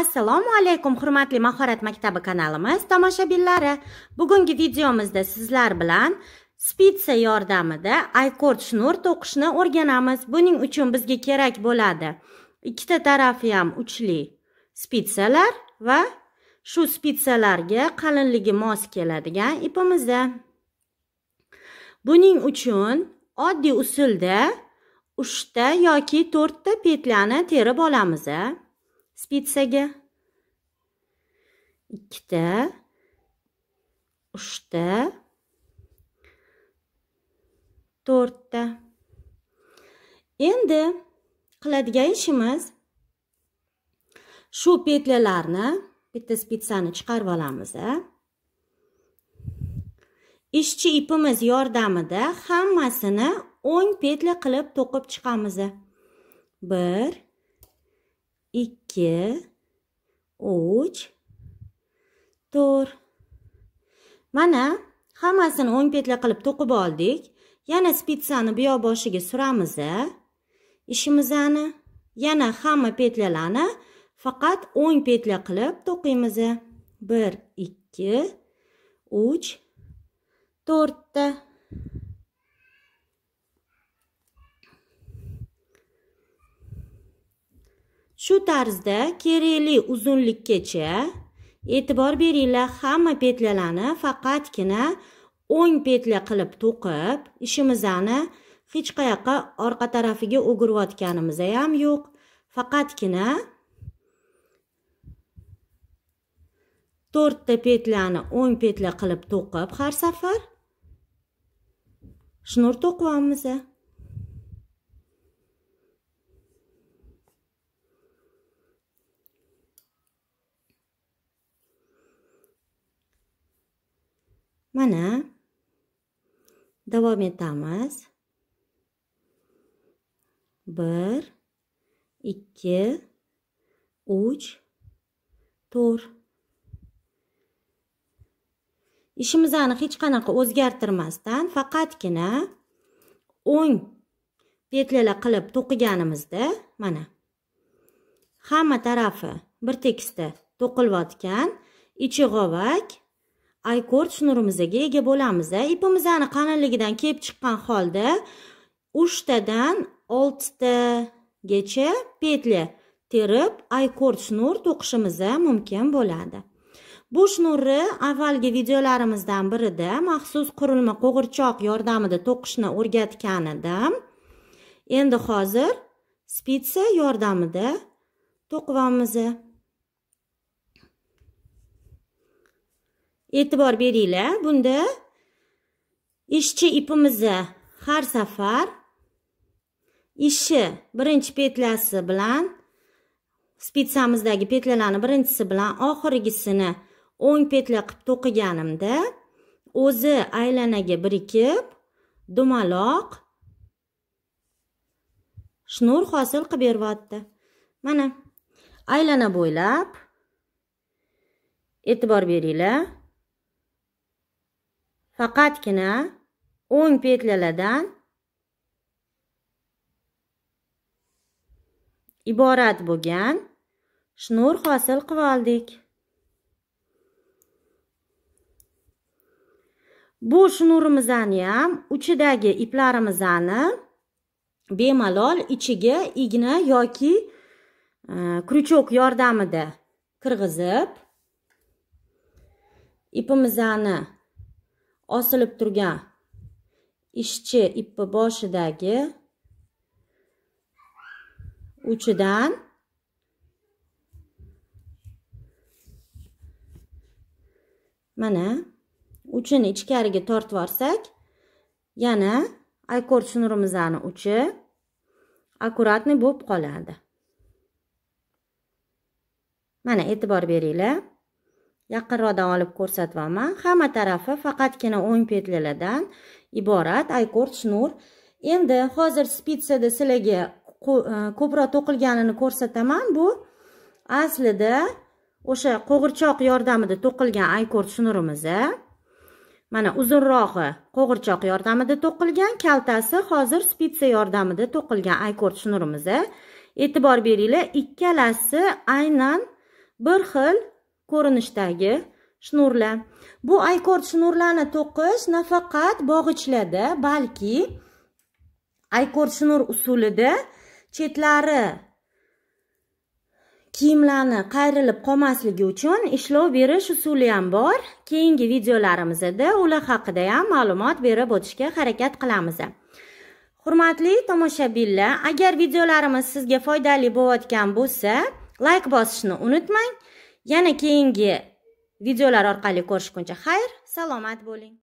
assalomu alaykum hurmatli mahorat maktabi kanalimiz tomoshabinlari bugungi videomizda sizlar bilan spitsa yordamida aykord shnur to'qishni o'rganamiz buning uchun bizga kerak bo'ladi ikkita tarafi ham uchli spitsalar va shu spitsalarga qalinligi mos keladigan ipimizni buning uchun oddiy usulda uchta yoki to'rtta petlani terib olamiz spitsaga ikkita uchta to'rtta endi qiladigan ishimiz shu petlalarni bitta spitsani chiqarib olamiz ishchi ipimiz yordamida hammasini 10 petla qilib to'qib chiqamiz 1 ikki uch to'rt mana hammasini o'ng petla qilib to'qib oldik yana spitsani bu yoq boshiga suramiz ishimizni yana hamma petlalarni faqat o'ng petla qilib to'qiymiz bir ikki uch to'rtta shu tarzda kerakli uzunlikkacha e'tibor beringlar hamma petlalarni faqatgina o'ng petla qilib to'qib ishimizni hech qayoqqa orqa tarafiga o'girayotganimiz ham yo'q faqatgina to'rtta petlani o'ng petla qilib to'qib har safar shnur to'qiyamiz. mana davom etamiz bir ikki uch to'rt ishimizni hech qanaqa o'zgartirmasdan faqatgina o'ng petlala qilib to'qiganimizda mana hamma tarafi bir tekisda to'qilayotgan ichi g'ovak aykord shnurimizga ega bo'lamiz ipimizni qalinligidan kelib chiqqan holda 3 tadan 6 tagacha petli terib aykord shnur to'qishimiz mumkin bo'ladi bu shnurni avvalgi videolarimizdan birida maxsus qurilma qo'g'irchoq yordamida to'qishni o'rgatgan edim endi hozir spitsa yordamida to'qvamiz e'tibor beringlar bunda ishchi ipimizni har safar ishi birinchi petlasi bilan spitsamizdagi petlalarni birinchisi bilan oxirigisini o'ng petla qilib to'qiganimda o'zi aylanaga birikib dumaloq shnur hosil qilib beryapti mana aylana bo'ylab e'tibor beringlar faqatgina o'ng petlalardan iborat bo'lgan shnur hosil qilib oldik bu shnurimizni ham uchidagi iplarimizni bemalol ichiga igna yoki крючок e, yordamida kirg'izib ipimizni osilib turgan ishchi ipi boshidagi uchidan mana uchini ichkariga tortib yuborsak yana aykor sunurimizni uchi akkuratniy bo'lib qoladi mana e'tibor beringlar yaqinroqdan olib ko'rsatvaman hamma tarafi faqatgina o'ng petlalardan iborat aykord shnur endi hozir spitsada sizlarga e, ko'proq to'qilganini ko'rsataman bu aslida o'sha qo'g'irchoq yordamida to'qilgan aykord shnurimiz mana uzunrog'i qo'g'irchoq yordamida to'qilgan kaltasi hozir spitsa yordamida to'qilgan aykord shnurimiz e'tibor beringlar ikkalasi aynan bir xil ko'rinishdagi shnurlar bu aykord shnurlarni to'qish nafaqat bog'ichlarda balki aykord shnur usulida chetlari kiyimlarni qayrilib qolmasligi uchun ishlov berish usuli ham bor keyingi videolarimizda ular haqida ham ma'lumot berib o'tishga harakat qilamiz hurmatli tomoshabinlar agar videolarimiz sizga foydali bo'layotgan bo'lsa layk bosishni unutmang yana keyingi videolar orqali ko'rishguncha xayr salomat bo'ling